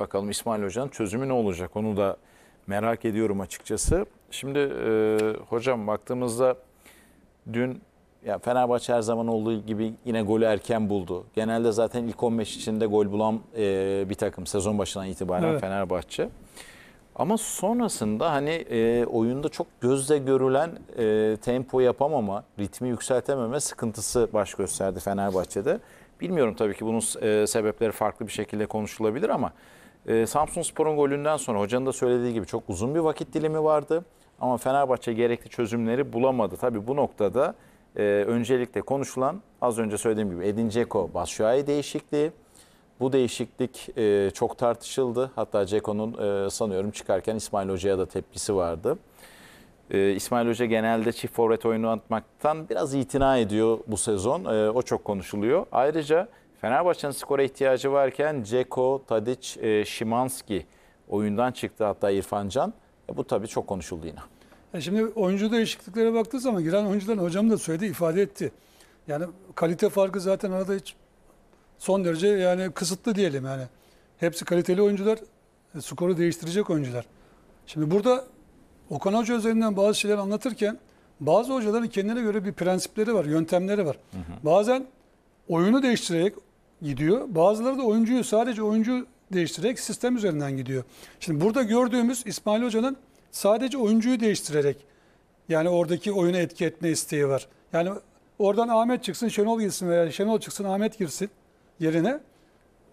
Bakalım İsmail Hoca'nın çözümü ne olacak onu da merak ediyorum açıkçası. Şimdi e, hocam baktığımızda dün ya Fenerbahçe her zaman olduğu gibi yine golü erken buldu. Genelde zaten ilk 15 içinde gol bulan e, bir takım sezon başından itibaren evet. Fenerbahçe. Ama sonrasında hani e, oyunda çok gözle görülen e, tempo yapamama, ritmi yükseltememe sıkıntısı baş gösterdi Fenerbahçe'de. Bilmiyorum tabii ki bunun e, sebepleri farklı bir şekilde konuşulabilir ama e, Samsun Spor'un golünden sonra hocanın da söylediği gibi çok uzun bir vakit dilimi vardı. Ama Fenerbahçe gerekli çözümleri bulamadı. Tabii bu noktada e, öncelikle konuşulan az önce söylediğim gibi Edin Dzeko, Batshuayi değişikliği. Bu değişiklik e, çok tartışıldı. Hatta Ceko'nun e, sanıyorum çıkarken İsmail Hoca'ya da tepkisi vardı. E, İsmail Hoca genelde çift forvet oyunu atmaktan biraz itina ediyor bu sezon. E, o çok konuşuluyor. Ayrıca Fenerbahçe'nin skora ihtiyacı varken Ceko, Tadic, e, Şimanski oyundan çıktı hatta İrfan Can. E, bu tabii çok konuşuldu yine. Yani e, şimdi oyuncu değişikliklere baktığı zaman giren oyuncuların hocam da söyledi, ifade etti. Yani kalite farkı zaten arada hiç son derece yani kısıtlı diyelim yani. Hepsi kaliteli oyuncular, e, skoru değiştirecek oyuncular. Şimdi burada Okan Hoca üzerinden bazı şeyler anlatırken bazı hocaların kendine göre bir prensipleri var, yöntemleri var. Hı hı. Bazen oyunu değiştirerek gidiyor. Bazıları da oyuncuyu sadece oyuncu değiştirerek sistem üzerinden gidiyor. Şimdi burada gördüğümüz İsmail Hoca'nın sadece oyuncuyu değiştirerek yani oradaki oyuna etki etme isteği var. Yani oradan Ahmet çıksın Şenol girsin veya Şenol çıksın Ahmet girsin yerine.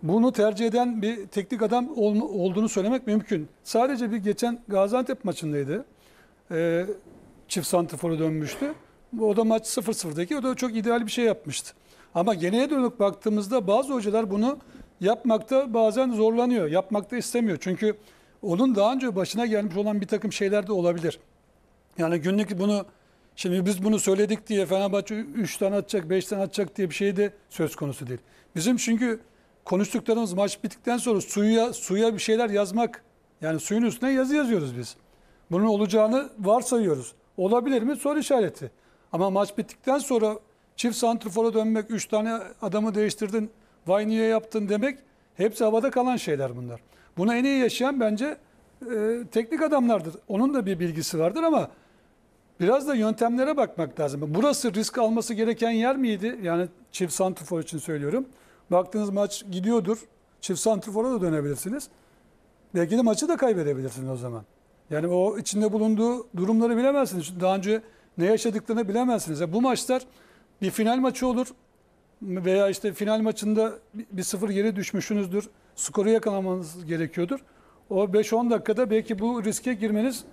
Bunu tercih eden bir teknik adam olduğunu söylemek mümkün. Sadece bir geçen Gaziantep maçındaydı. Ee, çift santifora dönmüştü. O da maç 0-0'daki. O da çok ideal bir şey yapmıştı. Ama geneye dönük baktığımızda bazı hocalar bunu yapmakta bazen zorlanıyor. Yapmakta istemiyor. Çünkü onun daha önce başına gelmiş olan bir takım şeyler de olabilir. Yani günlük bunu şimdi biz bunu söyledik diye Fenerbahçe 3 tane atacak 5 tane atacak diye bir şey de söz konusu değil. Bizim çünkü konuştuklarımız maç bittikten sonra suya suya bir şeyler yazmak yani suyun üstüne yazı yazıyoruz biz. Bunun olacağını varsayıyoruz. Olabilir mi? Soru işareti. Ama maç bittikten sonra Çift santrifora dönmek, 3 tane adamı değiştirdin, vay yaptın demek hepsi havada kalan şeyler bunlar. Buna en iyi yaşayan bence e, teknik adamlardır. Onun da bir bilgisi vardır ama biraz da yöntemlere bakmak lazım. Burası risk alması gereken yer miydi? Yani çift santrifor için söylüyorum. Baktığınız maç gidiyordur. Çift santrifora da dönebilirsiniz. Belki de maçı da kaybedebilirsiniz o zaman. Yani o içinde bulunduğu durumları bilemezsiniz. Daha önce ne yaşadıklarını bilemezsiniz. Yani bu maçlar bir final maçı olur veya işte final maçında bir sıfır geri düşmüşsünüzdür. Skoru yakalamanız gerekiyordur. O 5-10 dakikada belki bu riske girmeniz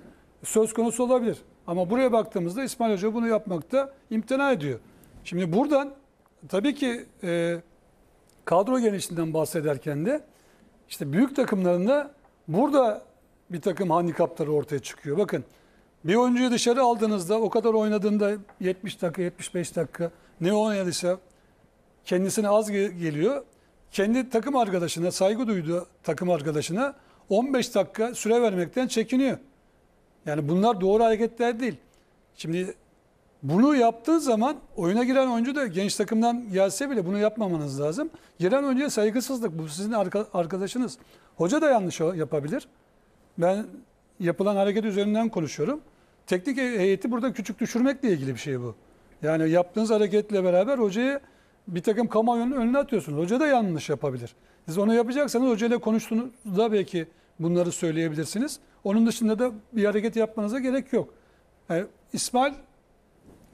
söz konusu olabilir. Ama buraya baktığımızda İsmail Hoca bunu yapmakta imtina ediyor. Şimdi buradan tabii ki e, kadro genişliğinden bahsederken de işte büyük takımlarında burada bir takım handikapları ortaya çıkıyor. Bakın bir oyuncuyu dışarı aldığınızda o kadar oynadığında 70 dakika 75 dakika ne oynadıysa kendisine az geliyor. Kendi takım arkadaşına saygı duyduğu takım arkadaşına 15 dakika süre vermekten çekiniyor. Yani bunlar doğru hareketler değil. Şimdi bunu yaptığı zaman oyuna giren oyuncu da genç takımdan gelse bile bunu yapmamanız lazım. Giren oyuncuya saygısızlık. Bu sizin arkadaşınız. Hoca da yanlış yapabilir. Ben yapılan hareket üzerinden konuşuyorum teknik heyeti burada küçük düşürmekle ilgili bir şey bu. Yani yaptığınız hareketle beraber hocayı bir takım kamuoyunun önüne atıyorsunuz. Hoca da yanlış yapabilir. Siz onu yapacaksanız hocayla konuştuğunuzda belki bunları söyleyebilirsiniz. Onun dışında da bir hareket yapmanıza gerek yok. Yani İsmail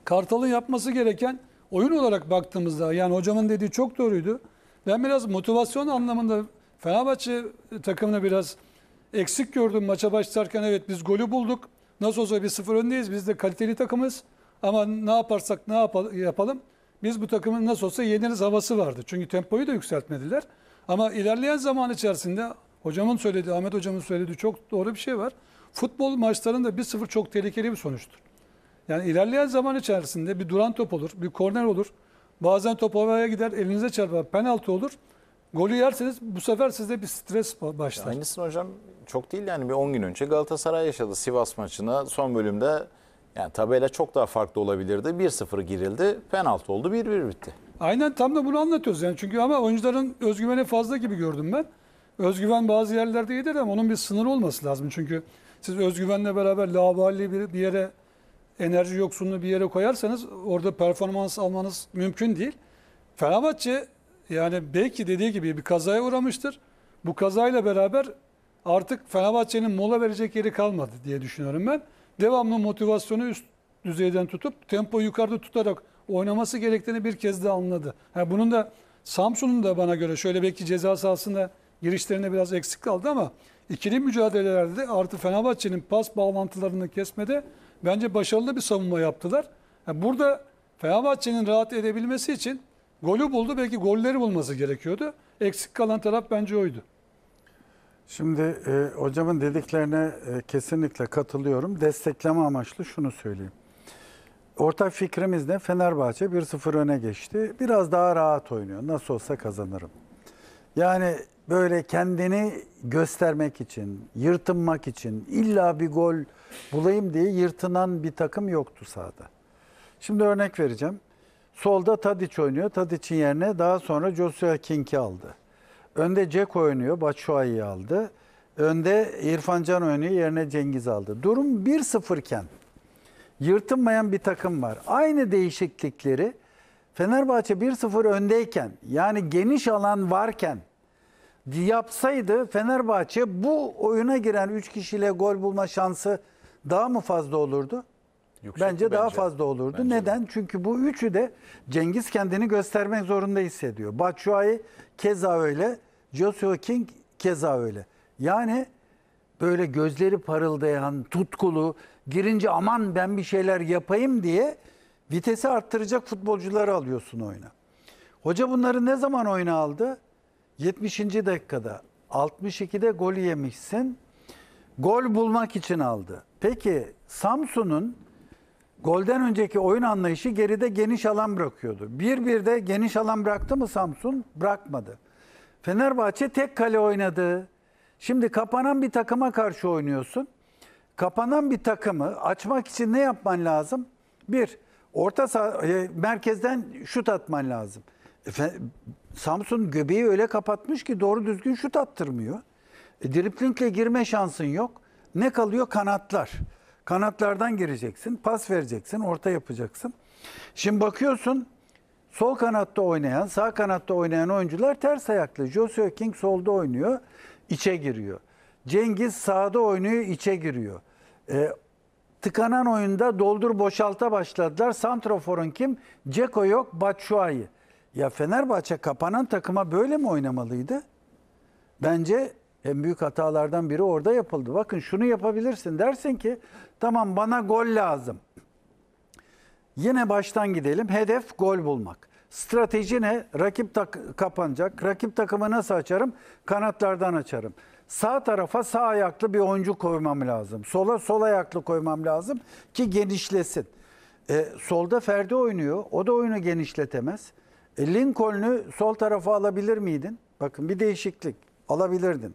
Kartal'ın yapması gereken oyun olarak baktığımızda yani hocamın dediği çok doğruydu. Ben biraz motivasyon anlamında Fenerbahçe takımını biraz eksik gördüm maça başlarken. Evet biz golü bulduk. Nasıl olsa bir sıfır öndeyiz. Biz de kaliteli takımız. Ama ne yaparsak ne yapalım. Biz bu takımın nasıl olsa yeniriz havası vardı. Çünkü tempoyu da yükseltmediler. Ama ilerleyen zaman içerisinde hocamın söylediği, Ahmet hocamın söylediği çok doğru bir şey var. Futbol maçlarında bir sıfır çok tehlikeli bir sonuçtur. Yani ilerleyen zaman içerisinde bir duran top olur, bir korner olur. Bazen top havaya gider, elinize çarpar, penaltı olur. Golü yerseniz bu sefer size bir stres başlar. Aynısını hocam çok değil yani bir 10 gün önce Galatasaray yaşadı Sivas maçına son bölümde yani tabela çok daha farklı olabilirdi. 1-0 girildi, penaltı oldu, 1-1 bitti. Aynen tam da bunu anlatıyoruz yani. Çünkü ama oyuncuların özgüveni fazla gibi gördüm ben. Özgüven bazı yerlerde iyidir ama onun bir sınır olması lazım. Çünkü siz özgüvenle beraber laballi bir, bir yere enerji yoksunluğu bir yere koyarsanız orada performans almanız mümkün değil. Fenerbahçe yani belki dediği gibi bir kazaya uğramıştır. Bu kazayla beraber artık Fenerbahçe'nin mola verecek yeri kalmadı diye düşünüyorum ben. Devamlı motivasyonu üst düzeyden tutup tempo yukarıda tutarak oynaması gerektiğini bir kez daha anladı. Yani bunun da Samsun'un da bana göre şöyle belki ceza sahasında girişlerinde biraz eksik kaldı ama ikili mücadelelerde de artı Fenerbahçe'nin pas bağlantılarını kesmede bence başarılı bir savunma yaptılar. Yani burada Fenerbahçe'nin rahat edebilmesi için Golü buldu belki golleri bulması gerekiyordu. Eksik kalan taraf bence oydu. Şimdi e, hocamın dediklerine e, kesinlikle katılıyorum. Destekleme amaçlı şunu söyleyeyim. Ortak fikrimiz ne? Fenerbahçe 1-0 öne geçti. Biraz daha rahat oynuyor. Nasıl olsa kazanırım. Yani böyle kendini göstermek için, yırtınmak için illa bir gol bulayım diye yırtınan bir takım yoktu sahada. Şimdi örnek vereceğim. Solda Tadic oynuyor. Tadic'in yerine daha sonra Joshua King'i aldı. Önde Jack oynuyor. Batshuayi'yi aldı. Önde İrfan Can oynuyor. Yerine Cengiz aldı. Durum 1-0 iken yırtınmayan bir takım var. Aynı değişiklikleri Fenerbahçe 1-0 öndeyken yani geniş alan varken yapsaydı Fenerbahçe bu oyuna giren 3 kişiyle gol bulma şansı daha mı fazla olurdu? Yüksek bence daha bence. fazla olurdu. Bence Neden? De. Çünkü bu üçü de Cengiz kendini göstermek zorunda hissediyor. Batshuayi keza öyle, Joshua King keza öyle. Yani böyle gözleri parıldayan, tutkulu, girince aman ben bir şeyler yapayım diye vitesi arttıracak futbolcuları alıyorsun oyuna. Hoca bunları ne zaman oyuna aldı? 70. dakikada. 62'de gol yemişsin. Gol bulmak için aldı. Peki Samsun'un golden önceki oyun anlayışı geride geniş alan bırakıyordu. Bir 1de geniş alan bıraktı mı Samsun? Bırakmadı. Fenerbahçe tek kale oynadı. Şimdi kapanan bir takıma karşı oynuyorsun. Kapanan bir takımı açmak için ne yapman lazım? Bir, orta sah- e, merkezden şut atman lazım. Efe, Samsun göbeği öyle kapatmış ki doğru düzgün şut attırmıyor. E, driplingle girme şansın yok. Ne kalıyor? Kanatlar. Kanatlardan gireceksin, pas vereceksin, orta yapacaksın. Şimdi bakıyorsun sol kanatta oynayan, sağ kanatta oynayan oyuncular ters ayaklı. Joshua King solda oynuyor, içe giriyor. Cengiz sağda oynuyor, içe giriyor. E, tıkanan oyunda doldur boşalta başladılar. Santrofor'un kim? Ceko yok, Batshuayi. Ya Fenerbahçe kapanan takıma böyle mi oynamalıydı? Bence en büyük hatalardan biri orada yapıldı. Bakın şunu yapabilirsin dersin ki tamam bana gol lazım. Yine baştan gidelim. Hedef gol bulmak. Strateji ne? Rakip tak kapanacak. Rakip takımı nasıl açarım? Kanatlardan açarım. Sağ tarafa sağ ayaklı bir oyuncu koymam lazım. Sola sol ayaklı koymam lazım ki genişlesin. E, solda Ferdi oynuyor. O da oyunu genişletemez. E, Lincoln'u sol tarafa alabilir miydin? Bakın bir değişiklik alabilirdin.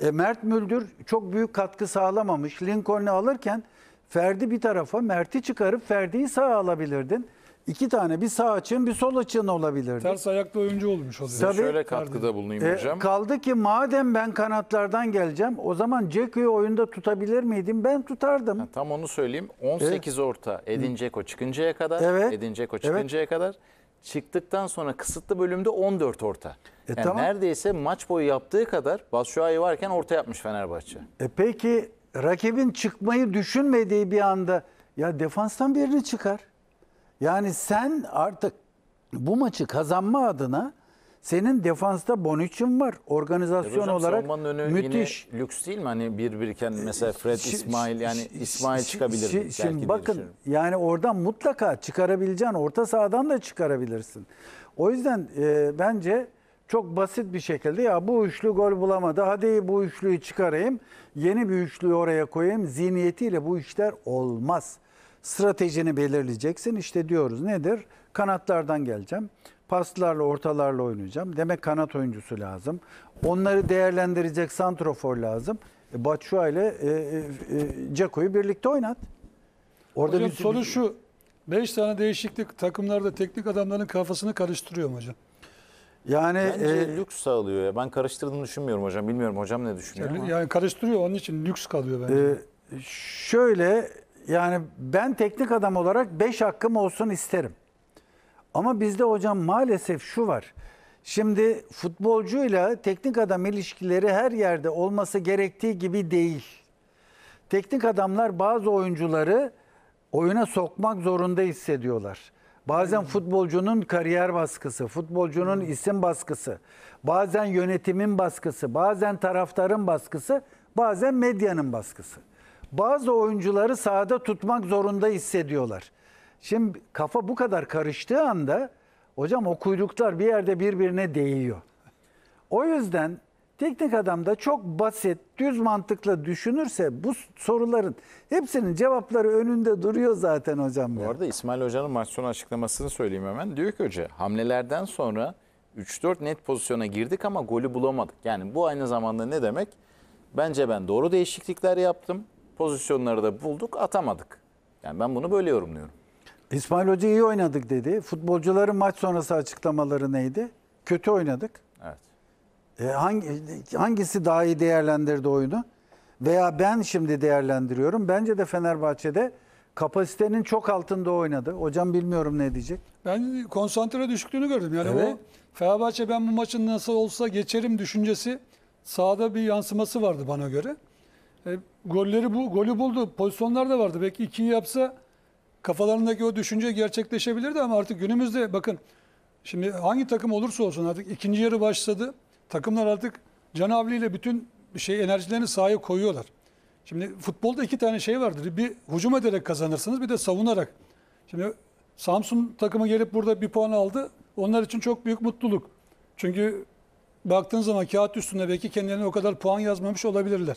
E, Mert Müldür çok büyük katkı sağlamamış. Lincoln'u alırken Ferdi bir tarafa, Mert'i çıkarıp Ferdi'yi sağ alabilirdin. İki tane bir sağ açın bir sol açın olabilirdi. Ters ayaklı oyuncu olmuş oluyor. Tabii, Şöyle katkıda bulunayım e, hocam. Kaldı ki madem ben kanatlardan geleceğim o zaman Ceko'yu oyunda tutabilir miydim? Ben tutardım. Ha, tam onu söyleyeyim. 18 evet. orta Edin Ceko çıkıncaya kadar. Evet. Edin Ceko çıkıncaya evet. kadar çıktıktan sonra kısıtlı bölümde 14 orta. E yani tamam. neredeyse maç boyu yaptığı kadar Batshuayi varken orta yapmış Fenerbahçe. E peki rakibin çıkmayı düşünmediği bir anda ya defanstan birini çıkar. Yani sen artık bu maçı kazanma adına senin defansta Bonucci'm var. Organizasyon hocam, olarak önü müthiş. Yine lüks değil mi? Hani bir birken ee, mesela Fred, şi, İsmail yani İsmail şi, çıkabilir. Şi, şimdi bakın yani oradan mutlaka çıkarabileceğin orta sahadan da çıkarabilirsin. O yüzden e, bence çok basit bir şekilde ya bu üçlü gol bulamadı. Hadi bu üçlüyü çıkarayım. Yeni bir üçlüyü oraya koyayım. Zihniyetiyle bu işler olmaz. Stratejini belirleyeceksin. İşte diyoruz nedir? Kanatlardan geleceğim. Paslarla, ortalarla oynayacağım. Demek kanat oyuncusu lazım. Onları değerlendirecek santrofor lazım. E, Batshuayi ile e, e, Ceko'yu e, birlikte oynat. Orada hocam, bir, soru şu. 5 tane değişiklik takımlarda teknik adamların kafasını karıştırıyor mu hocam? Yani Bence e, lüks sağlıyor ya. Ben karıştırdığını düşünmüyorum hocam. Bilmiyorum hocam ne düşünüyor. Yani, yani karıştırıyor onun için lüks kalıyor bence. E, şöyle yani ben teknik adam olarak 5 hakkım olsun isterim. Ama bizde hocam maalesef şu var. Şimdi futbolcuyla teknik adam ilişkileri her yerde olması gerektiği gibi değil. Teknik adamlar bazı oyuncuları oyuna sokmak zorunda hissediyorlar. Bazen hmm. futbolcunun kariyer baskısı, futbolcunun hmm. isim baskısı, bazen yönetimin baskısı, bazen taraftarın baskısı, bazen medyanın baskısı. Bazı oyuncuları sahada tutmak zorunda hissediyorlar. Şimdi kafa bu kadar karıştığı anda hocam o kuyruklar bir yerde birbirine değiyor. O yüzden teknik adam da çok basit, düz mantıkla düşünürse bu soruların hepsinin cevapları önünde duruyor zaten hocam. Bu ya. arada İsmail Hoca'nın maç sonu açıklamasını söyleyeyim hemen. Diyor ki hoca hamlelerden sonra 3-4 net pozisyona girdik ama golü bulamadık. Yani bu aynı zamanda ne demek? Bence ben doğru değişiklikler yaptım. Pozisyonları da bulduk atamadık. Yani ben bunu böyle yorumluyorum. İsmail Hoca iyi oynadık dedi. Futbolcuların maç sonrası açıklamaları neydi? Kötü oynadık. Evet. E, hangi, hangisi daha iyi değerlendirdi oyunu? Veya ben şimdi değerlendiriyorum. Bence de Fenerbahçe'de kapasitenin çok altında oynadı. Hocam bilmiyorum ne diyecek. Ben konsantre düşüklüğünü gördüm. Yani evet. o Fenerbahçe ben bu maçın nasıl olsa geçerim düşüncesi sahada bir yansıması vardı bana göre. E, golleri bu golü buldu. Pozisyonlar da vardı. Belki ikiyi yapsa kafalarındaki o düşünce gerçekleşebilirdi ama artık günümüzde bakın şimdi hangi takım olursa olsun artık ikinci yarı başladı. Takımlar artık Canavli ile bütün şey enerjilerini sahaya koyuyorlar. Şimdi futbolda iki tane şey vardır. Bir hücum ederek kazanırsınız bir de savunarak. Şimdi Samsun takımı gelip burada bir puan aldı. Onlar için çok büyük mutluluk. Çünkü baktığın zaman kağıt üstünde belki kendilerine o kadar puan yazmamış olabilirler.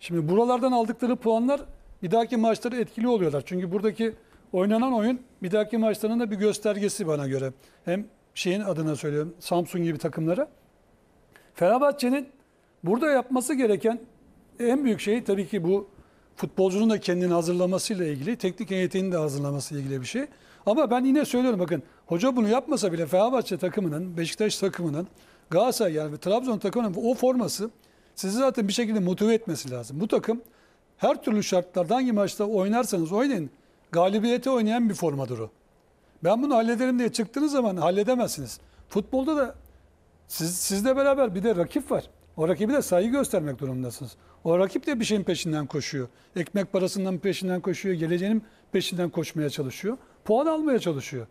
Şimdi buralardan aldıkları puanlar bir dahaki maçları etkili oluyorlar. Çünkü buradaki Oynanan oyun bir dahaki maçlarının da bir göstergesi bana göre. Hem şeyin adına söylüyorum Samsung gibi takımlara. Fenerbahçe'nin burada yapması gereken en büyük şey tabii ki bu futbolcunun da kendini hazırlamasıyla ilgili, teknik heyetinin de hazırlamasıyla ilgili bir şey. Ama ben yine söylüyorum bakın hoca bunu yapmasa bile Fenerbahçe takımının, Beşiktaş takımının, Galatasaray yani Trabzon takımının o forması sizi zaten bir şekilde motive etmesi lazım. Bu takım her türlü şartlarda hangi maçta oynarsanız oynayın galibiyete oynayan bir formadır o. Ben bunu hallederim diye çıktığınız zaman halledemezsiniz. Futbolda da siz, sizle beraber bir de rakip var. O rakibi de saygı göstermek durumundasınız. O rakip de bir şeyin peşinden koşuyor. Ekmek parasından peşinden koşuyor. Geleceğinin peşinden koşmaya çalışıyor. Puan almaya çalışıyor.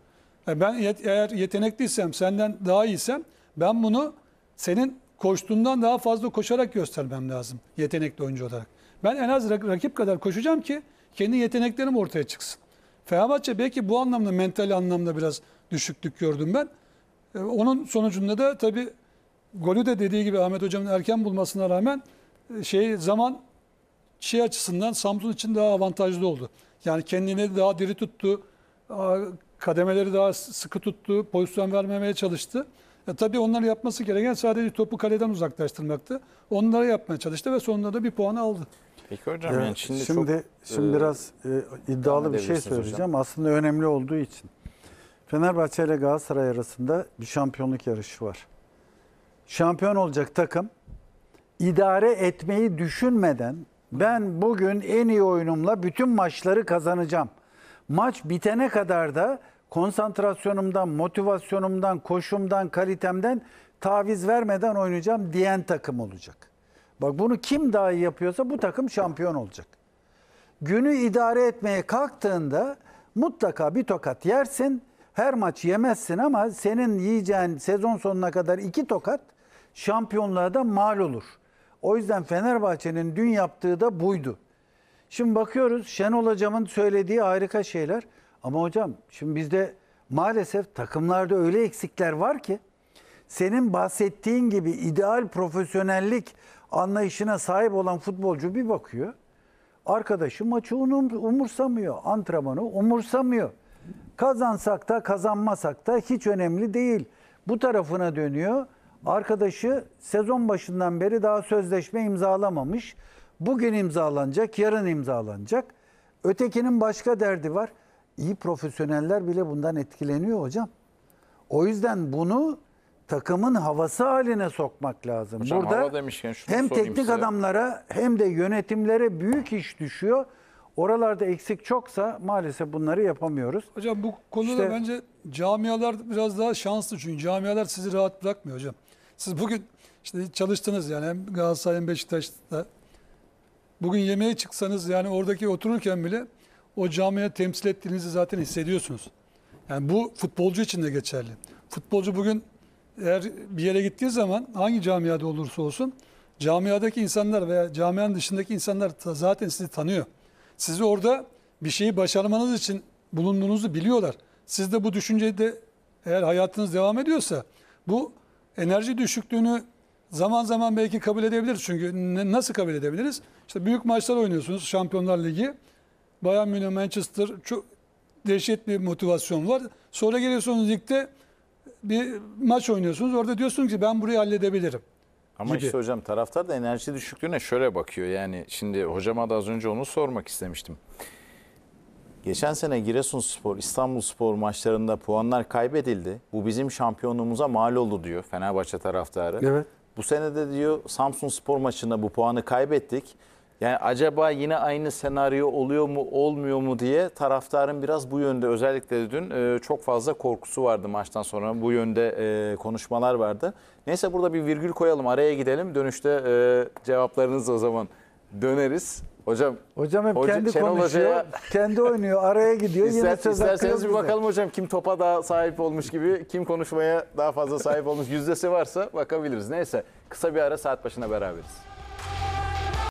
Yani e ben yet, eğer yetenekliysem, senden daha iyiysem ben bunu senin koştuğundan daha fazla koşarak göstermem lazım yetenekli oyuncu olarak. Ben en az rakip kadar koşacağım ki kendi yeteneklerim ortaya çıksın. Fenerbahçe belki bu anlamda mental anlamda biraz düşüklük gördüm ben. E, onun sonucunda da tabii golü de dediği gibi Ahmet Hocam'ın erken bulmasına rağmen e, şey zaman şey açısından Samsun için daha avantajlı oldu. Yani kendini daha diri tuttu. Kademeleri daha sıkı tuttu. Pozisyon vermemeye çalıştı. E, tabii onları yapması gereken sadece topu kaleden uzaklaştırmaktı. Onları yapmaya çalıştı ve sonunda da bir puan aldı. Peki hocam yani, yani Çin'de şimdi çok, şimdi e, biraz e, iddialı bir şey söyleyeceğim. Hocam. Aslında önemli olduğu için. Fenerbahçe ile Galatasaray arasında bir şampiyonluk yarışı var. Şampiyon olacak takım idare etmeyi düşünmeden ben bugün en iyi oyunumla bütün maçları kazanacağım. Maç bitene kadar da konsantrasyonumdan, motivasyonumdan, koşumdan, kalitemden taviz vermeden oynayacağım diyen takım olacak. Bak bunu kim daha iyi yapıyorsa bu takım şampiyon olacak. Günü idare etmeye kalktığında mutlaka bir tokat yersin. Her maç yemezsin ama senin yiyeceğin sezon sonuna kadar iki tokat şampiyonluğa da mal olur. O yüzden Fenerbahçe'nin dün yaptığı da buydu. Şimdi bakıyoruz Şenol Hocam'ın söylediği harika şeyler. Ama hocam şimdi bizde maalesef takımlarda öyle eksikler var ki senin bahsettiğin gibi ideal profesyonellik anlayışına sahip olan futbolcu bir bakıyor. Arkadaşı maçı umursamıyor. Antrenmanı umursamıyor. Kazansak da kazanmasak da hiç önemli değil. Bu tarafına dönüyor. Arkadaşı sezon başından beri daha sözleşme imzalamamış. Bugün imzalanacak, yarın imzalanacak. Ötekinin başka derdi var. İyi profesyoneller bile bundan etkileniyor hocam. O yüzden bunu takımın havası haline sokmak lazım. Hocam, Burada demişken şunu hem teknik size. adamlara hem de yönetimlere büyük iş düşüyor. Oralarda eksik çoksa maalesef bunları yapamıyoruz. Hocam bu konuda işte, bence camialar biraz daha şanslı çünkü camialar sizi rahat bırakmıyor hocam. Siz bugün işte çalıştınız yani hem Galatasaray hem Beşiktaş'ta. Bugün yemeğe çıksanız yani oradaki otururken bile o camiye temsil ettiğinizi zaten hissediyorsunuz. Yani bu futbolcu için de geçerli. Futbolcu bugün eğer bir yere gittiği zaman hangi camiada olursa olsun camiadaki insanlar veya camianın dışındaki insanlar zaten sizi tanıyor. Sizi orada bir şeyi başarmanız için bulunduğunuzu biliyorlar. Siz de bu düşünceyi de eğer hayatınız devam ediyorsa bu enerji düşüklüğünü zaman zaman belki kabul edebiliriz. Çünkü nasıl kabul edebiliriz? İşte büyük maçlar oynuyorsunuz Şampiyonlar Ligi. Bayern Münih, Manchester çok dehşet bir motivasyon var. Sonra geliyorsunuz ligde bir maç oynuyorsunuz. Orada diyorsun ki ben burayı halledebilirim. Ama gibi. işte hocam taraftar da enerji düşüklüğüne şöyle bakıyor. Yani şimdi hocama da az önce onu sormak istemiştim. Geçen sene Giresunspor, İstanbulspor maçlarında puanlar kaybedildi. Bu bizim şampiyonluğumuza mal oldu diyor Fenerbahçe taraftarı. Evet. Bu sene de diyor Samsun Spor maçında bu puanı kaybettik. Yani acaba yine aynı senaryo oluyor mu olmuyor mu diye taraftarın biraz bu yönde özellikle dün e, çok fazla korkusu vardı maçtan sonra. Bu yönde e, konuşmalar vardı. Neyse burada bir virgül koyalım araya gidelim. Dönüşte e, cevaplarınız o zaman döneriz. Hocam Hocam hep hoca, kendi Şenol konuşuyor, Hoca'ya- kendi oynuyor, araya gidiyor. yine söz İster, bir bakalım hocam kim topa daha sahip olmuş gibi, kim konuşmaya daha fazla sahip olmuş yüzdesi varsa bakabiliriz. Neyse kısa bir ara saat başına beraberiz.